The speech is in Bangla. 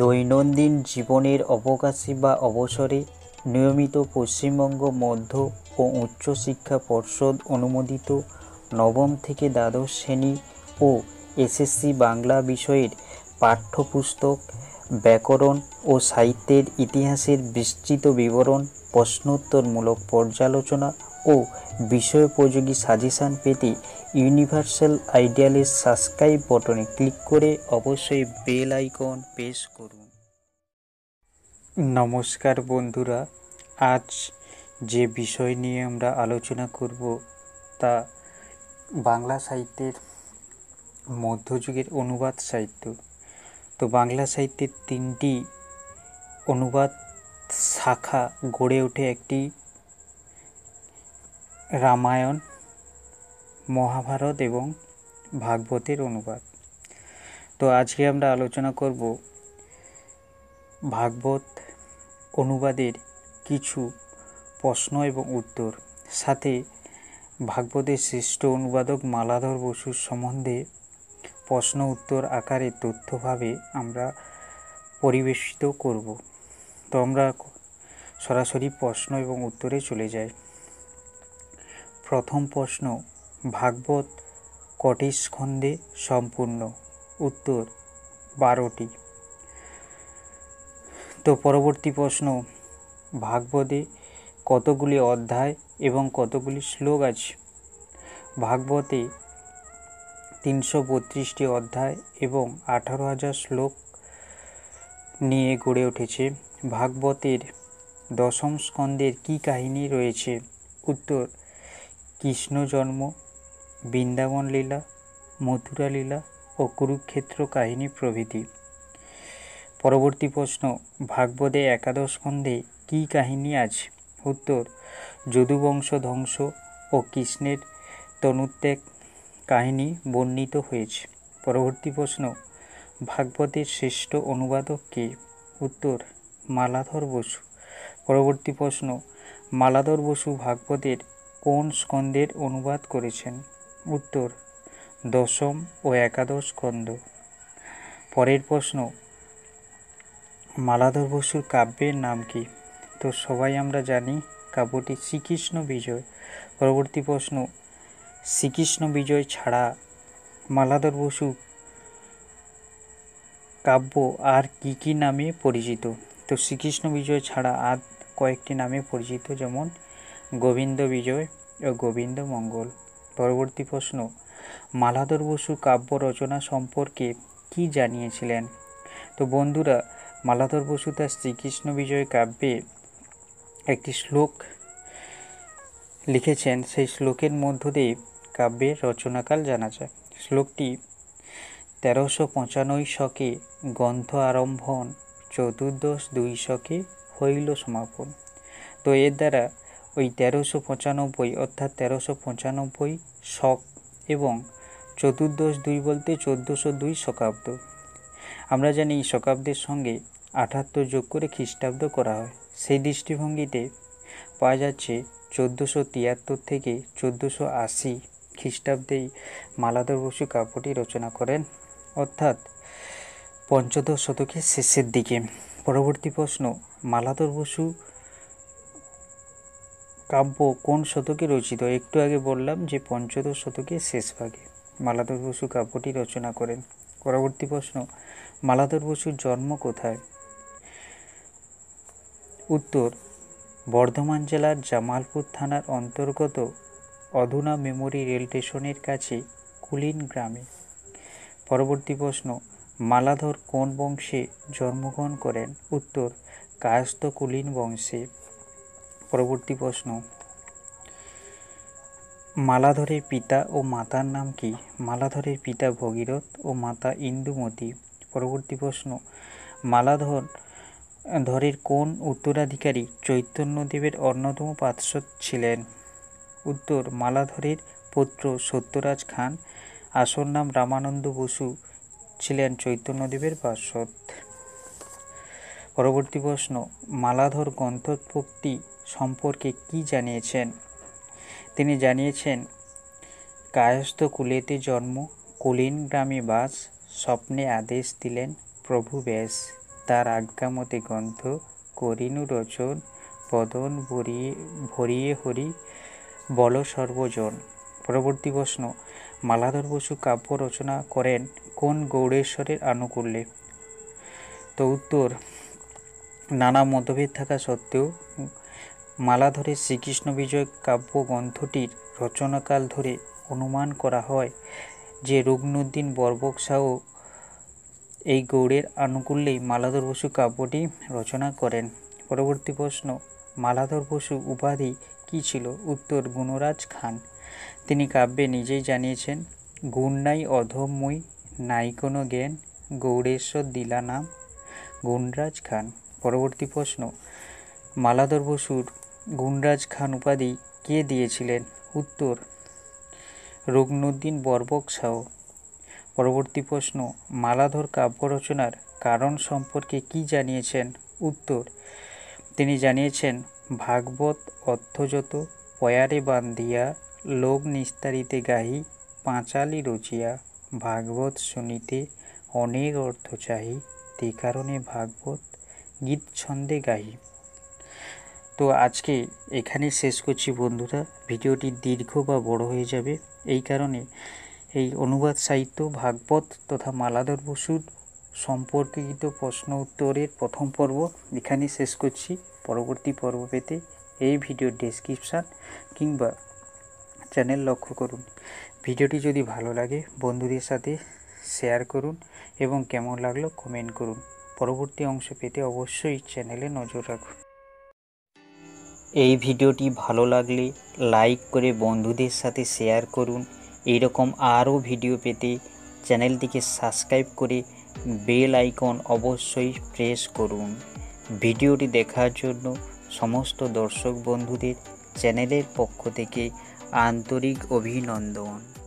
দৈনন্দিন জীবনের অবকাশী বা অবসরে নিয়মিত পশ্চিমবঙ্গ মধ্য ও উচ্চশিক্ষা পর্ষদ অনুমোদিত নবম থেকে দ্বাদশ শ্রেণী ও এসএসসি বাংলা বিষয়ের পাঠ্যপুস্তক ব্যাকরণ ও সাহিত্যের ইতিহাসের বিস্তৃত বিবরণ প্রশ্নোত্তরমূলক পর্যালোচনা ও বিষয়োপযোগী সাজেশান পেতে ইউনিভার্সাল আইডিয়ালের সাবস্ক্রাইব বটনে ক্লিক করে অবশ্যই বেল আইকন প্রেস করুন নমস্কার বন্ধুরা আজ যে বিষয় নিয়ে আমরা আলোচনা করব তা বাংলা সাহিত্যের মধ্যযুগের অনুবাদ সাহিত্য তো বাংলা সাহিত্যের তিনটি অনুবাদ শাখা গড়ে ওঠে একটি রামায়ণ মহাভারত এবং ভাগবতের অনুবাদ তো আজকে আমরা আলোচনা করব ভাগবত অনুবাদের কিছু প্রশ্ন এবং উত্তর সাথে ভাগবতের শ্রেষ্ঠ অনুবাদক মালাধর বসুর সম্বন্ধে প্রশ্ন উত্তর আকারে তথ্যভাবে আমরা পরিবেশিত করব তো আমরা সরাসরি প্রশ্ন এবং উত্তরে চলে যাই প্রথম প্রশ্ন ভাগবত কটি স্কন্ধে সম্পূর্ণ উত্তর বারোটি তো পরবর্তী প্রশ্ন ভাগবতে কতগুলি অধ্যায় এবং কতগুলি শ্লোক আছে ভাগবতে তিনশো বত্রিশটি অধ্যায় এবং আঠারো হাজার শ্লোক নিয়ে গড়ে উঠেছে ভাগবতের দশম স্কন্ধের কী কাহিনী রয়েছে উত্তর কৃষ্ণ জন্ম বৃন্দাবন লীলা মথুরা লীলা ও কুরুক্ষেত্র কাহিনী প্রভৃতি পরবর্তী প্রশ্ন ভাগবদে একাদশ খন্ডে কী কাহিনী আছে উত্তর যদুবংশ ধ্বংস ও কৃষ্ণের তনুত্যাগ কাহিনী বর্ণিত হয়েছে পরবর্তী প্রশ্ন ভাগবতের শ্রেষ্ঠ অনুবাদক কে উত্তর মালাধর বসু পরবর্তী প্রশ্ন মালাধর বসু ভাগবতের কোন স্কন্ধের অনুবাদ করেছেন উত্তর দশম ও একাদশ স্কন্দ পরের প্রশ্ন মালাধর বসুর কাব্যের নাম কি তো সবাই আমরা জানি কাব্যটি শ্রীকৃষ্ণ বিজয় পরবর্তী প্রশ্ন শ্রীকৃষ্ণ বিজয় ছাড়া মালাধর বসু কাব্য আর কি কি নামে পরিচিত তো শ্রীকৃষ্ণ বিজয় ছাড়া আর কয়েকটি নামে পরিচিত যেমন গোবিন্দ বিজয় ও গোবিন্দ মঙ্গল পরবর্তী প্রশ্ন মালাধর বসু কাব্য রচনা সম্পর্কে কি জানিয়েছিলেন তো বন্ধুরা মালাধর বসু তার শ্রীকৃষ্ণ বিজয় কাব্যে একটি শ্লোক লিখেছেন সেই শ্লোকের মধ্য দিয়ে কাব্যের রচনাকাল জানা যায় শ্লোকটি তেরোশো পঁচানব্বই শকে গ্রন্থ আরম্ভন চতুর্দশ দুই শকে হইল সমাপন তো এর দ্বারা ওই তেরোশো পঁচানব্বই অর্থাৎ তেরোশো পঁচানব্বই শক এবং চতুর্দশ দুই বলতে চোদ্দোশো দুই শকাব্দ আমরা জানি এই শকাব্দের সঙ্গে আঠাত্তর যোগ করে খ্রিস্টাব্দ করা হয় সেই দৃষ্টিভঙ্গিতে পাওয়া যাচ্ছে চোদ্দোশো তিয়াত্তর থেকে চোদ্দোশো আশি খ্রিস্টাব্দেই মালাদর বসু কাব্যটি রচনা করেন অর্থাৎ পঞ্চদশ শতকের শেষের দিকে পরবর্তী প্রশ্ন মালাদর বসু কাব্য কোন শতকে রচিত একটু আগে বললাম যে পঞ্চদশ শতকের শেষ ভাগে মালাধর বসু কাব্যটি রচনা করেন পরবর্তী প্রশ্ন মালাধর বসুর জন্ম কোথায় উত্তর বর্ধমান জেলার জামালপুর থানার অন্তর্গত অধুনা মেমোরি রেল স্টেশনের কাছে কুলিন গ্রামে পরবর্তী প্রশ্ন মালাধর কোন বংশে জন্মগ্রহণ করেন উত্তর কায়স্থ কুলিন বংশে পরবর্তী প্রশ্ন মালাধরের পিতা ও মাতার নাম কি মালাধরের পিতা ভগীরথ ও মাতা ইন্দুমতি পরবর্তী প্রশ্ন মালাধর ধরের কোন উত্তরাধিকারী চৈতন্যদেবের অন্যতম পার্শ্বদ ছিলেন উত্তর মালাধরের পুত্র সত্যরাজ খান আসল নাম রামানন্দ বসু ছিলেন চৈতন্যদেবের পার্শ্বদ পরবর্তী প্রশ্ন মালাধর গ্রন্থোৎপত্তি সম্পর্কে কি জানিয়েছেন তিনি জানিয়েছেন কায়স্থ কুলেতে জন্ম কুলীন গ্রামে বাস স্বপ্নে আদেশ দিলেন প্রভু ব্যাস তার আজ্ঞামতে গ্রন্থ করিনু রচন পদন ভরিয়ে ভরিয়ে হরি বল সর্বজন পরবর্তী প্রশ্ন মালাধর বসু কাব্য রচনা করেন কোন গৌড়েশ্বরের আনুকূল্যে তো উত্তর নানা মতভেদ থাকা সত্ত্বেও মালাধরে শ্রীকৃষ্ণ বিজয় কাব্য গ্রন্থটির রচনাকাল ধরে অনুমান করা হয় যে রুগ্নুদ্দিন বর্বকশাহ এই গৌড়ের আনুকূল্যেই মালাধর বসু কাব্যটি রচনা করেন পরবর্তী প্রশ্ন মালাধর বসু উপাধি কী ছিল উত্তর গুণরাজ খান তিনি কাব্যে নিজেই জানিয়েছেন গুণ নাই অধমই নাই কোনো জ্ঞান গৌড়েশ্বর দিলা নাম গুণরাজ খান পরবর্তী প্রশ্ন মালাধর বসুর গুণরাজ খান উপাধি কে দিয়েছিলেন উত্তর রুগ্নউদ্দিন বর্বক শাহ পরবর্তী প্রশ্ন মালাধর কাব্য রচনার কারণ সম্পর্কে কি জানিয়েছেন উত্তর তিনি জানিয়েছেন ভাগবত অর্থযত পয়ারে বান্ধিয়া লোভ নিস্তারিতে গাহি পাঁচালি রচিয়া ভাগবত শুনিতে অনেক অর্থ চাহি তে কারণে ভাগবত গীত ছন্দে গাহি তো আজকে এখানে শেষ করছি বন্ধুরা ভিডিওটি দীর্ঘ বা বড় হয়ে যাবে এই কারণে এই অনুবাদ সাহিত্য ভাগবত তথা মালাধর বসুর সম্পর্কিত প্রশ্ন উত্তরের প্রথম পর্ব এখানে শেষ করছি পরবর্তী পর্ব পেতে এই ভিডিও ডেসক্রিপশান কিংবা চ্যানেল লক্ষ্য করুন ভিডিওটি যদি ভালো লাগে বন্ধুদের সাথে শেয়ার করুন এবং কেমন লাগলো কমেন্ট করুন পরবর্তী অংশ পেতে অবশ্যই চ্যানেলে নজর রাখুন এই ভিডিওটি ভালো লাগলে লাইক করে বন্ধুদের সাথে শেয়ার করুন এরকম আরও ভিডিও পেতে চ্যানেলটিকে সাবস্ক্রাইব করে বেল আইকন অবশ্যই প্রেস করুন ভিডিওটি দেখার জন্য সমস্ত দর্শক বন্ধুদের চ্যানেলের পক্ষ থেকে আন্তরিক অভিনন্দন